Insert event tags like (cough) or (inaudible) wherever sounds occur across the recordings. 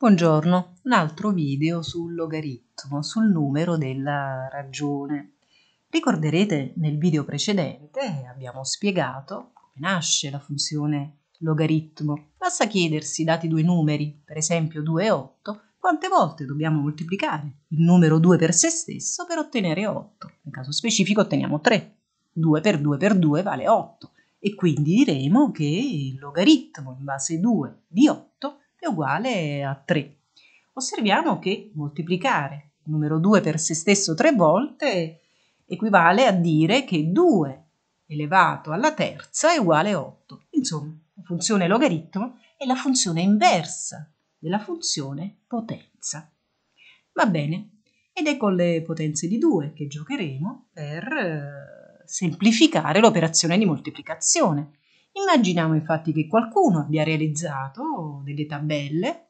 Buongiorno, un altro video sul logaritmo, sul numero della ragione. Ricorderete nel video precedente abbiamo spiegato come nasce la funzione logaritmo. Basta chiedersi, dati due numeri, per esempio 2 e 8, quante volte dobbiamo moltiplicare il numero 2 per se stesso per ottenere 8. Nel caso specifico otteniamo 3. 2 per 2 per 2 vale 8 e quindi diremo che il logaritmo in base 2 di 8 è uguale a 3. Osserviamo che moltiplicare il numero 2 per se stesso tre volte equivale a dire che 2 elevato alla terza è uguale a 8. Insomma, la funzione logaritmo è la funzione inversa della funzione potenza. Va bene, ed è con le potenze di 2 che giocheremo per eh, semplificare l'operazione di moltiplicazione. Immaginiamo infatti che qualcuno abbia realizzato delle tabelle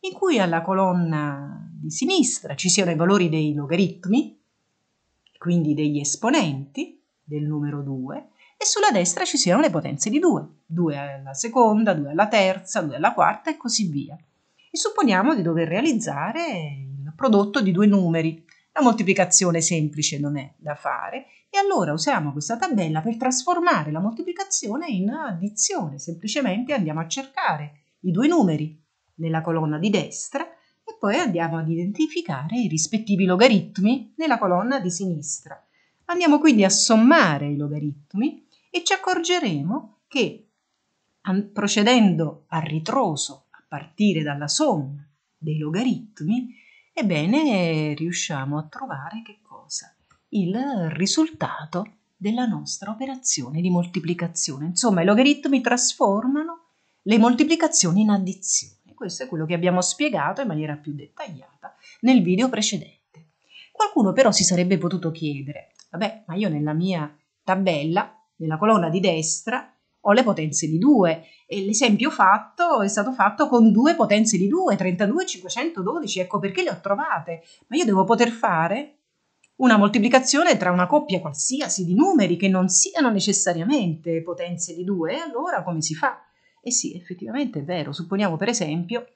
in cui alla colonna di sinistra ci siano i valori dei logaritmi, quindi degli esponenti del numero 2, e sulla destra ci siano le potenze di 2, 2 alla seconda, 2 alla terza, 2 alla quarta e così via. E supponiamo di dover realizzare il prodotto di due numeri. La moltiplicazione semplice non è da fare e allora usiamo questa tabella per trasformare la moltiplicazione in addizione. Semplicemente andiamo a cercare i due numeri nella colonna di destra e poi andiamo ad identificare i rispettivi logaritmi nella colonna di sinistra. Andiamo quindi a sommare i logaritmi e ci accorgeremo che procedendo a ritroso a partire dalla somma dei logaritmi, ebbene riusciamo a trovare che cosa? il risultato della nostra operazione di moltiplicazione. Insomma, i logaritmi trasformano le moltiplicazioni in addizione. Questo è quello che abbiamo spiegato in maniera più dettagliata nel video precedente. Qualcuno però si sarebbe potuto chiedere, vabbè, ma io nella mia tabella, nella colonna di destra, ho le potenze di 2 e l'esempio fatto è stato fatto con due potenze di 2, 32, 512, ecco perché le ho trovate, ma io devo poter fare una moltiplicazione tra una coppia qualsiasi di numeri che non siano necessariamente potenze di 2, allora come si fa? E eh sì, effettivamente è vero. Supponiamo per esempio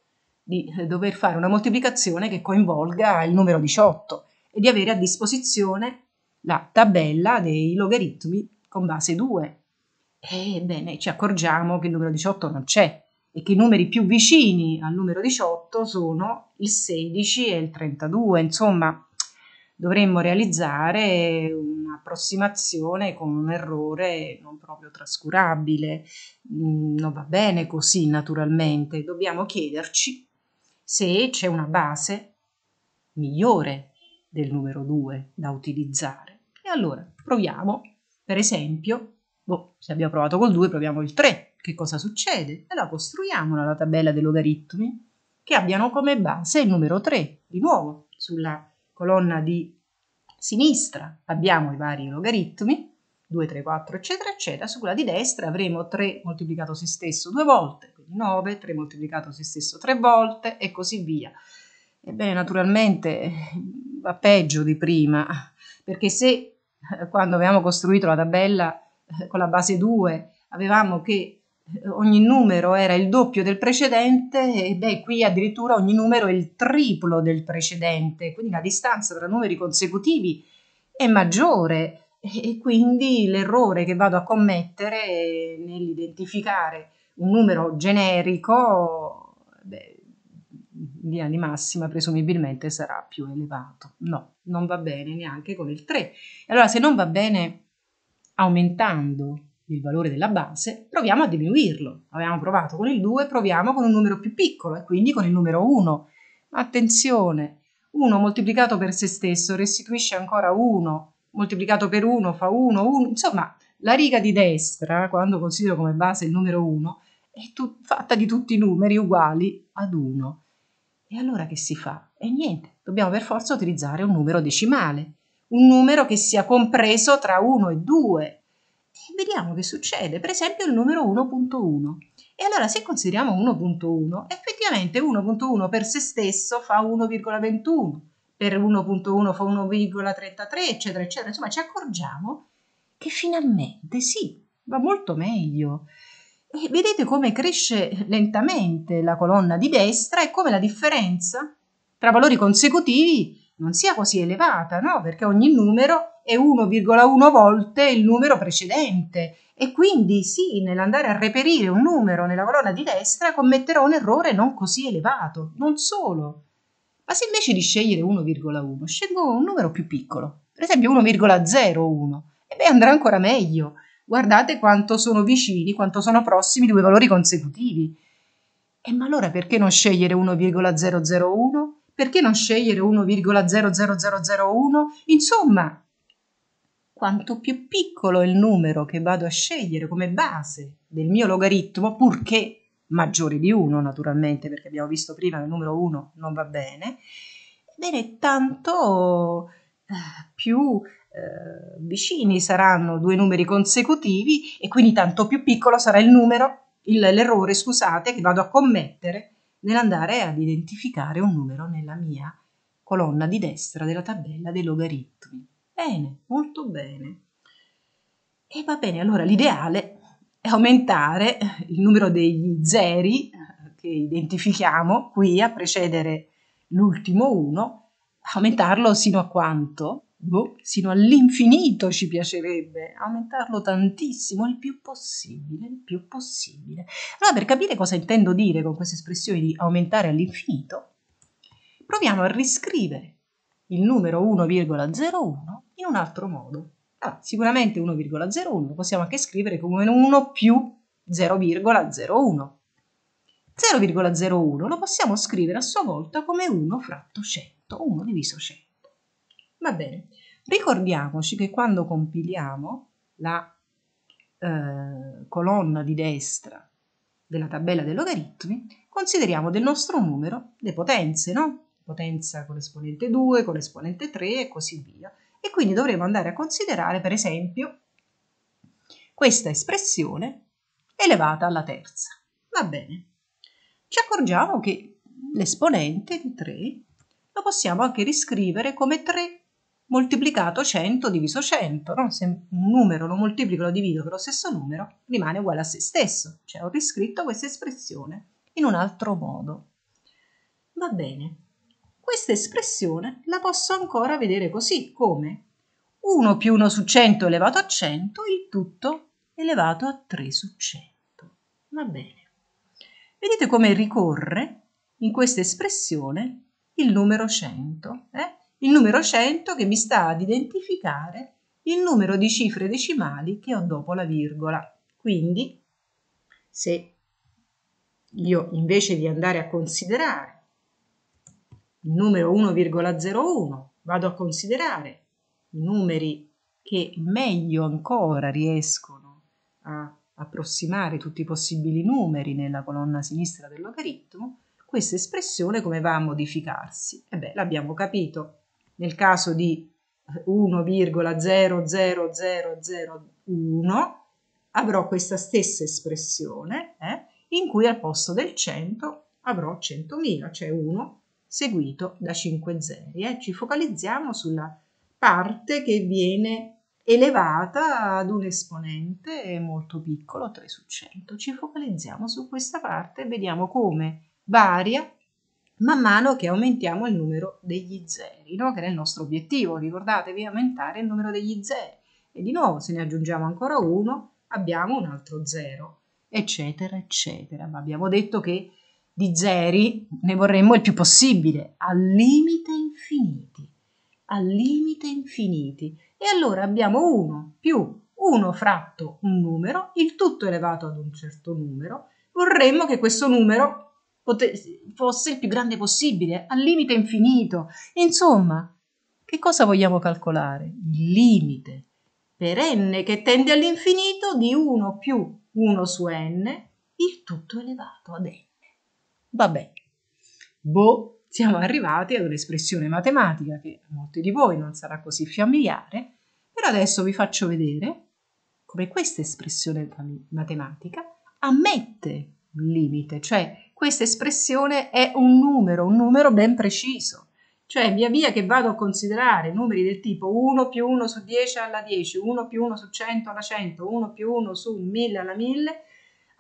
di eh, dover fare una moltiplicazione che coinvolga il numero 18 e di avere a disposizione la tabella dei logaritmi con base 2. Ebbene, ci accorgiamo che il numero 18 non c'è e che i numeri più vicini al numero 18 sono il 16 e il 32. Insomma, dovremmo realizzare un'approssimazione con un errore non proprio trascurabile. Mm, non va bene così naturalmente, dobbiamo chiederci se c'è una base migliore del numero 2 da utilizzare. E allora proviamo, per esempio, boh, se abbiamo provato col 2, proviamo il 3. Che cosa succede? Allora costruiamo una tabella dei logaritmi che abbiano come base il numero 3, di nuovo, sulla colonna di sinistra abbiamo i vari logaritmi, 2, 3, 4, eccetera, eccetera. Su quella di destra avremo 3 moltiplicato se stesso due volte, quindi 9, 3 moltiplicato se stesso tre volte e così via. Ebbene, naturalmente va peggio di prima, perché se eh, quando avevamo costruito la tabella eh, con la base 2 avevamo che ogni numero era il doppio del precedente e beh, qui addirittura ogni numero è il triplo del precedente, quindi la distanza tra numeri consecutivi è maggiore e quindi l'errore che vado a commettere nell'identificare un numero generico beh, in linea di massima presumibilmente sarà più elevato. No, non va bene neanche con il 3. Allora se non va bene aumentando il valore della base, proviamo a diminuirlo. Abbiamo provato con il 2, proviamo con un numero più piccolo e quindi con il numero 1. Attenzione, 1 moltiplicato per se stesso restituisce ancora 1, moltiplicato per 1 fa 1, 1, insomma la riga di destra, quando considero come base il numero 1, è tut- fatta di tutti i numeri uguali ad 1. E allora che si fa? E niente, dobbiamo per forza utilizzare un numero decimale, un numero che sia compreso tra 1 e 2, e vediamo che succede, per esempio il numero 1.1. E allora se consideriamo 1.1, effettivamente 1.1 per se stesso fa 1,21, per 1.1 fa 1,33, eccetera, eccetera. Insomma, ci accorgiamo che finalmente sì, va molto meglio. E vedete come cresce lentamente la colonna di destra e come la differenza tra valori consecutivi non sia così elevata, no? Perché ogni numero è 1,1 volte il numero precedente e quindi sì, nell'andare a reperire un numero nella colonna di destra commetterò un errore non così elevato, non solo. Ma se invece di scegliere 1,1 scelgo un numero più piccolo, per esempio 1,01, e beh andrà ancora meglio. Guardate quanto sono vicini, quanto sono prossimi due valori consecutivi. E eh, ma allora perché non scegliere 1,001? Perché non scegliere 1,00001? Insomma, quanto più piccolo è il numero che vado a scegliere come base del mio logaritmo, purché maggiore di 1 naturalmente, perché abbiamo visto prima che il numero 1 non va bene, ebbene tanto eh, più eh, vicini saranno due numeri consecutivi e quindi tanto più piccolo sarà il numero, il, l'errore, scusate, che vado a commettere nell'andare ad identificare un numero nella mia colonna di destra della tabella dei logaritmi. Bene, molto bene. E va bene, allora l'ideale è aumentare il numero degli zeri eh, che identifichiamo qui a precedere l'ultimo 1, aumentarlo sino a quanto? Boh, sino all'infinito ci piacerebbe, aumentarlo tantissimo, il più possibile, il più possibile. Allora, per capire cosa intendo dire con questa espressione di aumentare all'infinito, proviamo a riscrivere il numero 1,01 in un altro modo. Ah, sicuramente 1,01 possiamo anche scrivere come 1 più 0,01. 0,01 lo possiamo scrivere a sua volta come 1 fratto 100, 1 diviso 100. Va bene, ricordiamoci che quando compiliamo la eh, colonna di destra della tabella dei logaritmi, consideriamo del nostro numero le potenze, no? potenza con l'esponente 2, con l'esponente 3 e così via. E quindi dovremo andare a considerare, per esempio, questa espressione elevata alla terza. Va bene. Ci accorgiamo che l'esponente di 3 lo possiamo anche riscrivere come 3 moltiplicato 100 diviso 100. No? Se un numero lo moltiplico e lo divido per lo stesso numero, rimane uguale a se stesso. Cioè ho riscritto questa espressione in un altro modo. Va bene questa espressione la posso ancora vedere così come 1 più 1 su 100 elevato a 100, il tutto elevato a 3 su 100. Va bene. Vedete come ricorre in questa espressione il numero 100, eh? il numero 100 che mi sta ad identificare il numero di cifre decimali che ho dopo la virgola. Quindi, se io invece di andare a considerare il numero 1,01, vado a considerare i numeri che meglio ancora riescono a approssimare tutti i possibili numeri nella colonna sinistra del logaritmo, questa espressione come va a modificarsi? E eh beh, l'abbiamo capito. Nel caso di 1,00001 avrò questa stessa espressione eh, in cui al posto del 100 avrò 100.000, cioè 1 seguito da 5 zeri. serie. Ci focalizziamo sulla parte che viene elevata ad un esponente molto piccolo, 3 su 100. Ci focalizziamo su questa parte e vediamo come varia man mano che aumentiamo il numero degli zeri, no? che è il nostro obiettivo, ricordatevi aumentare il numero degli zeri. E di nuovo se ne aggiungiamo ancora uno abbiamo un altro zero, eccetera, eccetera. Ma abbiamo detto che di zeri ne vorremmo il più possibile, al limite infiniti, al limite infiniti. E allora abbiamo 1 più 1 fratto un numero, il tutto elevato ad un certo numero, vorremmo che questo numero fosse il più grande possibile, al limite infinito. Insomma, che cosa vogliamo calcolare? Il limite perenne che tende all'infinito di 1 più 1 su n, il tutto elevato ad n. Vabbè. Boh, siamo arrivati ad un'espressione matematica che a molti di voi non sarà così familiare, però adesso vi faccio vedere come questa espressione matematica ammette un limite, cioè questa espressione è un numero, un numero ben preciso. Cioè, via via che vado a considerare numeri del tipo 1 più 1 su 10 alla 10, 1 più 1 su 100 alla 100, 1 più 1 su 1000 alla 1000,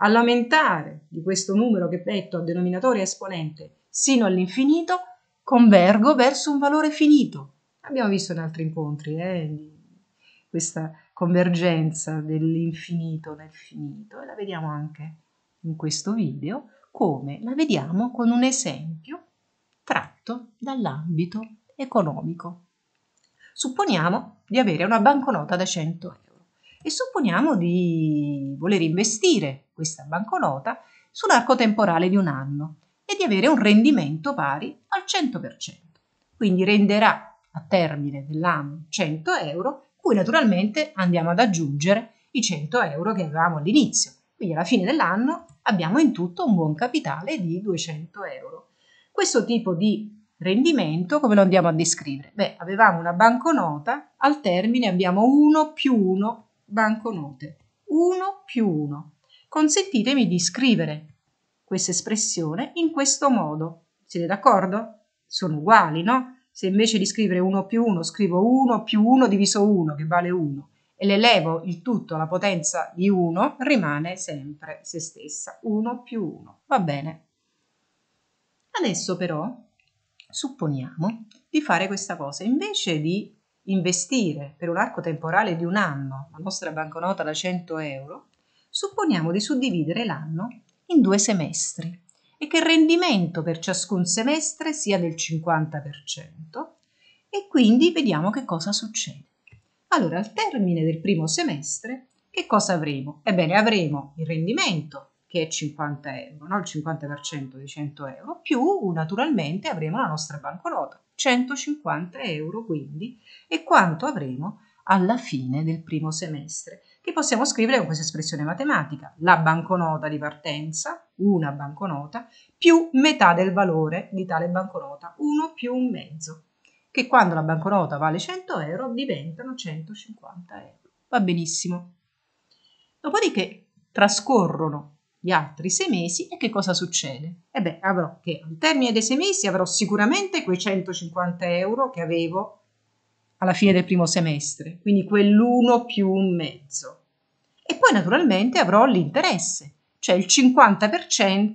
All'aumentare di questo numero che metto a denominatore esponente sino all'infinito, convergo verso un valore finito. Abbiamo visto in altri incontri eh, questa convergenza dell'infinito nel finito e la vediamo anche in questo video come la vediamo con un esempio tratto dall'ambito economico. Supponiamo di avere una banconota da 100 euro e supponiamo di voler investire questa banconota, sull'arco temporale di un anno e di avere un rendimento pari al 100%. Quindi renderà a termine dell'anno 100 euro, cui naturalmente andiamo ad aggiungere i 100 euro che avevamo all'inizio. Quindi alla fine dell'anno abbiamo in tutto un buon capitale di 200 euro. Questo tipo di rendimento come lo andiamo a descrivere? Beh, avevamo una banconota, al termine abbiamo 1 più 1 banconote. 1 più 1 consentitemi di scrivere questa espressione in questo modo. Siete d'accordo? Sono uguali, no? Se invece di scrivere 1 più 1 scrivo 1 più 1 diviso 1 che vale 1 e le levo il tutto alla potenza di 1 rimane sempre se stessa, 1 più 1, va bene? Adesso però supponiamo di fare questa cosa, invece di investire per un arco temporale di un anno la nostra banconota da 100 euro, supponiamo di suddividere l'anno in due semestri e che il rendimento per ciascun semestre sia del 50% e quindi vediamo che cosa succede. Allora, al termine del primo semestre, che cosa avremo? Ebbene, avremo il rendimento che è 50 euro, no? il 50% di 100 euro, più naturalmente avremo la nostra banconota, 150 euro quindi, e quanto avremo alla fine del primo semestre che possiamo scrivere con questa espressione matematica, la banconota di partenza, una banconota, più metà del valore di tale banconota, 1 più un mezzo, che quando la banconota vale 100 euro diventano 150 euro. Va benissimo. Dopodiché trascorrono gli altri sei mesi e che cosa succede? E eh beh, avrò che al termine dei sei mesi avrò sicuramente quei 150 euro che avevo alla fine del primo semestre, quindi quell'1 più un mezzo. E poi naturalmente avrò l'interesse, cioè il 50%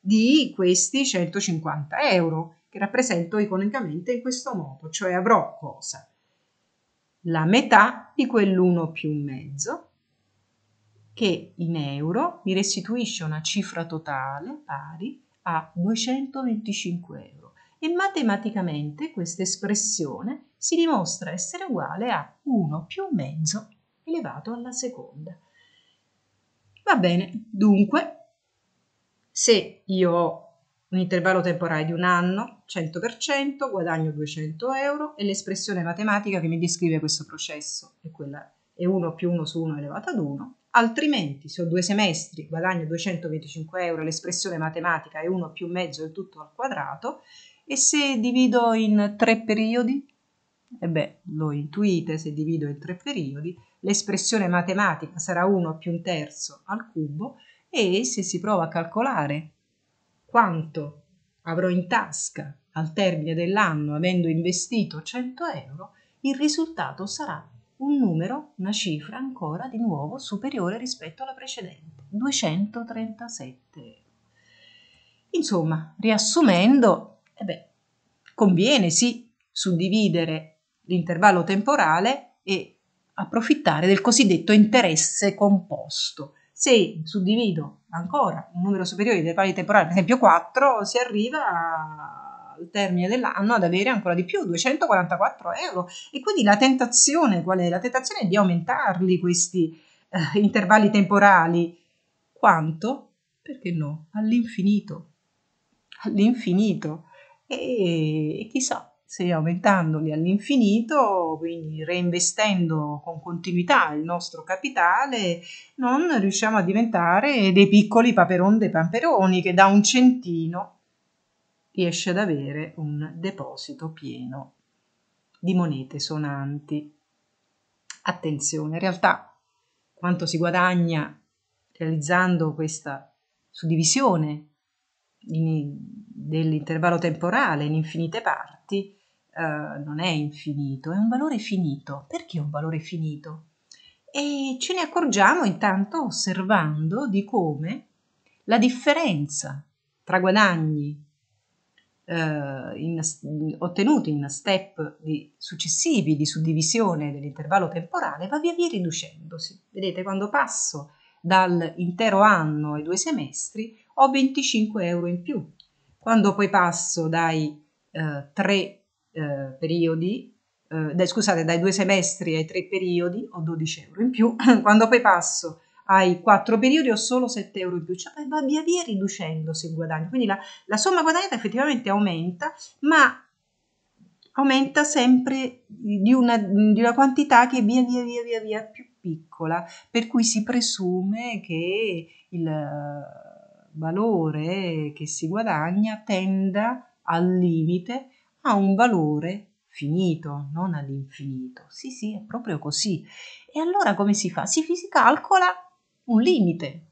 di questi 150 euro, che rappresento iconicamente in questo modo, cioè avrò cosa? La metà di quell'1 più un mezzo, che in euro mi restituisce una cifra totale pari a 225 euro. E matematicamente questa espressione si dimostra essere uguale a 1 più mezzo elevato alla seconda. Va bene, dunque, se io ho un intervallo temporale di un anno, 100%, guadagno 200 euro e l'espressione matematica che mi descrive questo processo è quella è 1 più 1 su 1 elevato ad 1, altrimenti se ho due semestri guadagno 225 euro, l'espressione matematica è 1 più mezzo il tutto al quadrato e se divido in tre periodi e beh, lo intuite se divido in tre periodi, l'espressione matematica sarà 1 più un terzo al cubo e se si prova a calcolare quanto avrò in tasca al termine dell'anno avendo investito 100 euro, il risultato sarà un numero, una cifra ancora di nuovo superiore rispetto alla precedente, 237 euro. Insomma, riassumendo, eh beh, conviene sì suddividere l'intervallo temporale e approfittare del cosiddetto interesse composto. Se suddivido ancora un numero superiore di intervalli temporali, per esempio 4, si arriva a al termine dell'anno ad avere ancora di più, 244 euro. E quindi la tentazione qual è? La tentazione è di aumentarli questi eh, intervalli temporali. Quanto? Perché no? All'infinito. All'infinito. E, e chissà, se aumentandoli all'infinito, quindi reinvestendo con continuità il nostro capitale, non riusciamo a diventare dei piccoli paperon dei pamperoni che da un centino riesce ad avere un deposito pieno di monete sonanti. Attenzione, in realtà quanto si guadagna realizzando questa suddivisione dell'intervallo temporale in infinite parti eh, non è infinito, è un valore finito. Perché è un valore finito? E ce ne accorgiamo intanto osservando di come la differenza tra guadagni eh, in, ottenuti in step di, successivi di suddivisione dell'intervallo temporale va via via riducendosi. Vedete, quando passo dall'intero anno ai due semestri ho 25 euro in più. Quando poi passo dai eh, tre eh, periodi, eh, dai, scusate, dai due semestri ai tre periodi ho 12 euro in più, (clears throat) quando poi passo ai quattro periodi ho solo 7 euro in più, cioè va via via riducendosi il guadagno, quindi la, la somma guadagnata effettivamente aumenta, ma aumenta sempre di una, di una quantità che è via via via via via più piccola, per cui si presume che il valore che si guadagna tenda al limite ha un valore finito, non all'infinito. Sì, sì, è proprio così. E allora come si fa? Si calcola un limite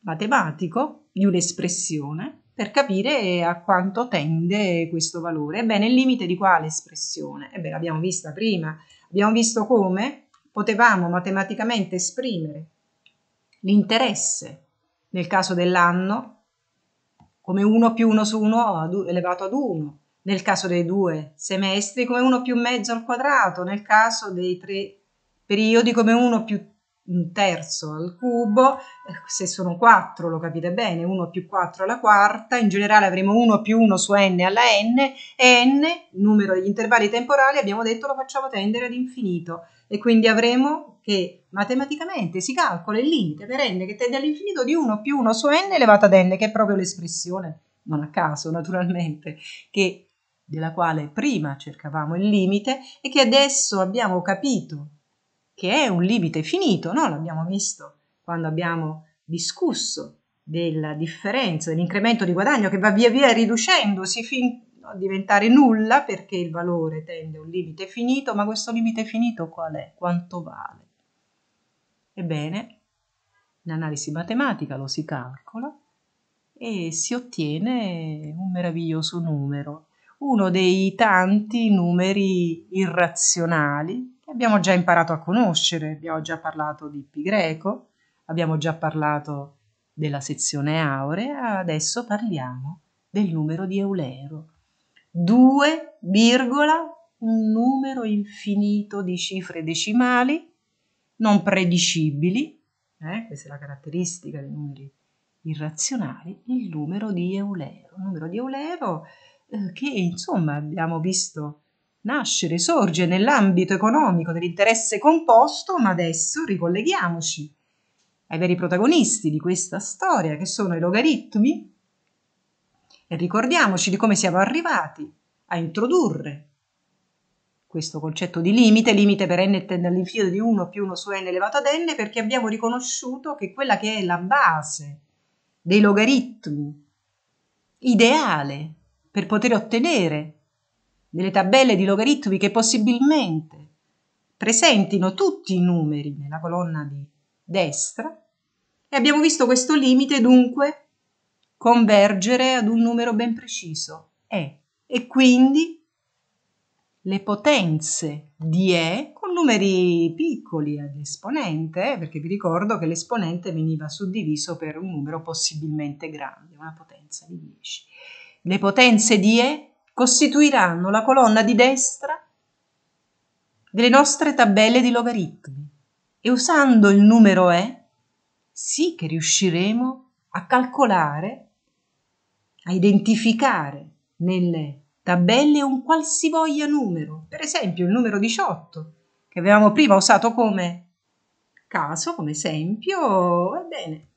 matematico di un'espressione per capire a quanto tende questo valore. Ebbene, il limite di quale espressione? Ebbene, l'abbiamo vista prima. Abbiamo visto come potevamo matematicamente esprimere l'interesse nel caso dell'anno come 1 più 1 su 1 elevato ad 1 nel caso dei due semestri come 1 più mezzo al quadrato, nel caso dei tre periodi come 1 più un terzo al cubo, eh, se sono 4 lo capite bene, 1 più 4 alla quarta, in generale avremo 1 più 1 su n alla n, e n, numero degli intervalli temporali, abbiamo detto lo facciamo tendere ad infinito e quindi avremo che matematicamente si calcola il limite per n che tende all'infinito di 1 più 1 su n elevata ad n, che è proprio l'espressione, non a caso naturalmente, che della quale prima cercavamo il limite e che adesso abbiamo capito che è un limite finito, no? l'abbiamo visto quando abbiamo discusso della differenza, dell'incremento di guadagno che va via via riducendosi fino a diventare nulla perché il valore tende a un limite finito, ma questo limite finito qual è? Quanto vale? Ebbene, in analisi matematica lo si calcola e si ottiene un meraviglioso numero, uno dei tanti numeri irrazionali che abbiamo già imparato a conoscere. Abbiamo già parlato di pi greco, abbiamo già parlato della sezione aurea, adesso parliamo del numero di Eulero. 2, un numero infinito di cifre decimali non predicibili, eh, questa è la caratteristica dei numeri irrazionali, il numero di Eulero. Il numero di Eulero eh, che insomma abbiamo visto nascere, sorge nell'ambito economico dell'interesse composto, ma adesso ricolleghiamoci ai veri protagonisti di questa storia che sono i logaritmi e ricordiamoci di come siamo arrivati a introdurre questo concetto di limite, limite per n tende all'infinito di 1 più 1 su n elevato ad n, perché abbiamo riconosciuto che quella che è la base dei logaritmi ideale per poter ottenere delle tabelle di logaritmi che possibilmente presentino tutti i numeri nella colonna di destra e abbiamo visto questo limite dunque convergere ad un numero ben preciso E e quindi le potenze di E con numeri piccoli ad esponente, perché vi ricordo che l'esponente veniva suddiviso per un numero possibilmente grande, una potenza di 10 le potenze di E costituiranno la colonna di destra delle nostre tabelle di logaritmi e usando il numero E sì che riusciremo a calcolare, a identificare nelle tabelle un qualsivoglia numero, per esempio il numero 18 che avevamo prima usato come caso, come esempio, ebbene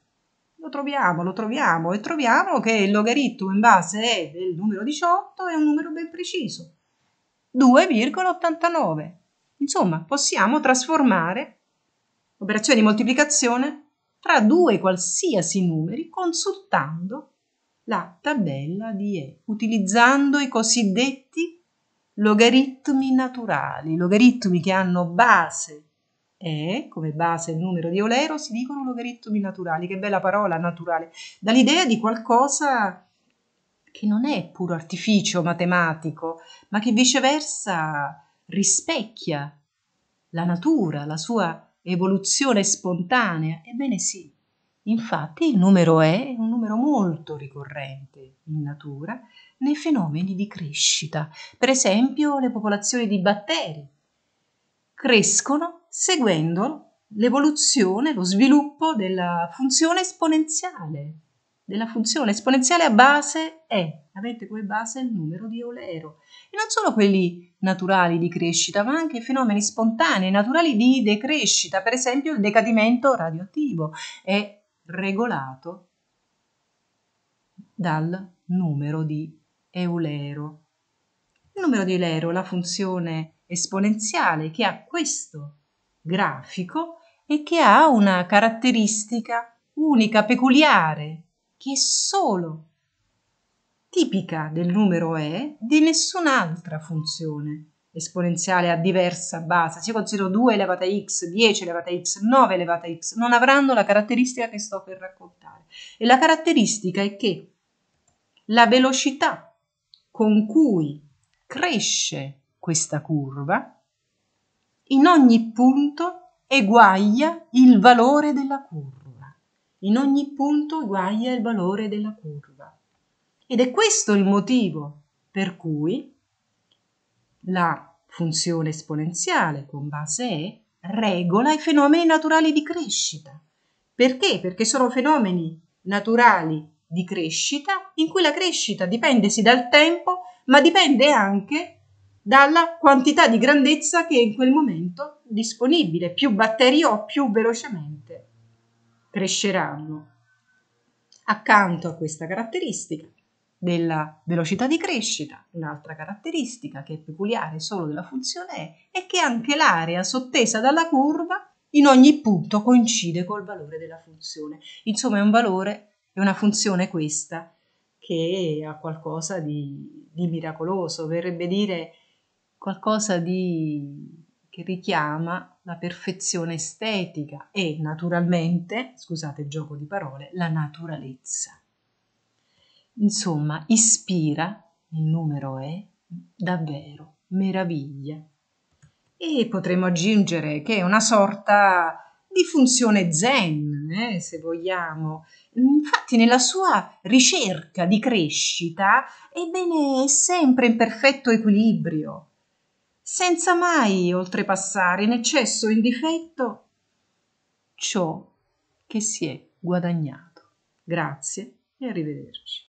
lo troviamo, lo troviamo e troviamo che il logaritmo in base E del numero 18 è un numero ben preciso, 2,89. Insomma, possiamo trasformare l'operazione di moltiplicazione tra due qualsiasi numeri consultando la tabella di E, utilizzando i cosiddetti logaritmi naturali, logaritmi che hanno base e come base il numero di Eulero si dicono logaritmi naturali, che bella parola naturale, dall'idea di qualcosa che non è puro artificio matematico, ma che viceversa rispecchia la natura, la sua evoluzione spontanea. Ebbene sì, infatti il numero è un numero molto ricorrente in natura nei fenomeni di crescita. Per esempio le popolazioni di batteri crescono seguendo l'evoluzione, lo sviluppo della funzione esponenziale, della funzione esponenziale a base E. Avete come base il numero di Eulero. E non solo quelli naturali di crescita, ma anche fenomeni spontanei, naturali di decrescita. Per esempio il decadimento radioattivo è regolato dal numero di Eulero. Il numero di Eulero, è la funzione esponenziale che ha questo grafico e che ha una caratteristica unica, peculiare, che è solo tipica del numero E di nessun'altra funzione esponenziale a diversa base, se io considero 2 elevata a x, 10 elevata a x, 9 elevata a x, non avranno la caratteristica che sto per raccontare. E la caratteristica è che la velocità con cui cresce questa curva in ogni punto eguaglia il valore della curva. In ogni punto eguaglia il valore della curva. Ed è questo il motivo per cui la funzione esponenziale con base E regola i fenomeni naturali di crescita. Perché? Perché sono fenomeni naturali di crescita in cui la crescita dipende sì dal tempo, ma dipende anche dalla quantità di grandezza che è in quel momento disponibile. Più batteri ho, più velocemente cresceranno. Accanto a questa caratteristica della velocità di crescita, un'altra caratteristica che è peculiare solo della funzione E è che anche l'area sottesa dalla curva in ogni punto coincide col valore della funzione. Insomma, è un valore, è una funzione questa che ha qualcosa di, di miracoloso, verrebbe dire qualcosa di, che richiama la perfezione estetica e naturalmente, scusate il gioco di parole, la naturalezza. Insomma, ispira, il numero è, davvero, meraviglia. E potremmo aggiungere che è una sorta di funzione zen, eh, se vogliamo. Infatti nella sua ricerca di crescita, ebbene, è sempre in perfetto equilibrio senza mai oltrepassare in eccesso o in difetto ciò che si è guadagnato. Grazie e arrivederci.